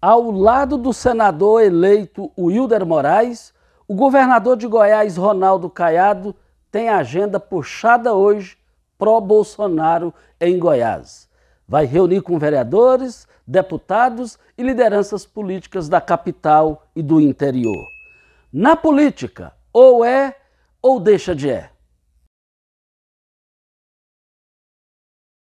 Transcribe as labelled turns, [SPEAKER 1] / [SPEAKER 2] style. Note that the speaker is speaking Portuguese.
[SPEAKER 1] ao lado do senador eleito Wilder Moraes, o governador de Goiás, Ronaldo Caiado, tem agenda puxada hoje pró-Bolsonaro em Goiás. Vai reunir com vereadores, deputados e lideranças políticas da capital e do interior. Na política, ou é ou deixa de é.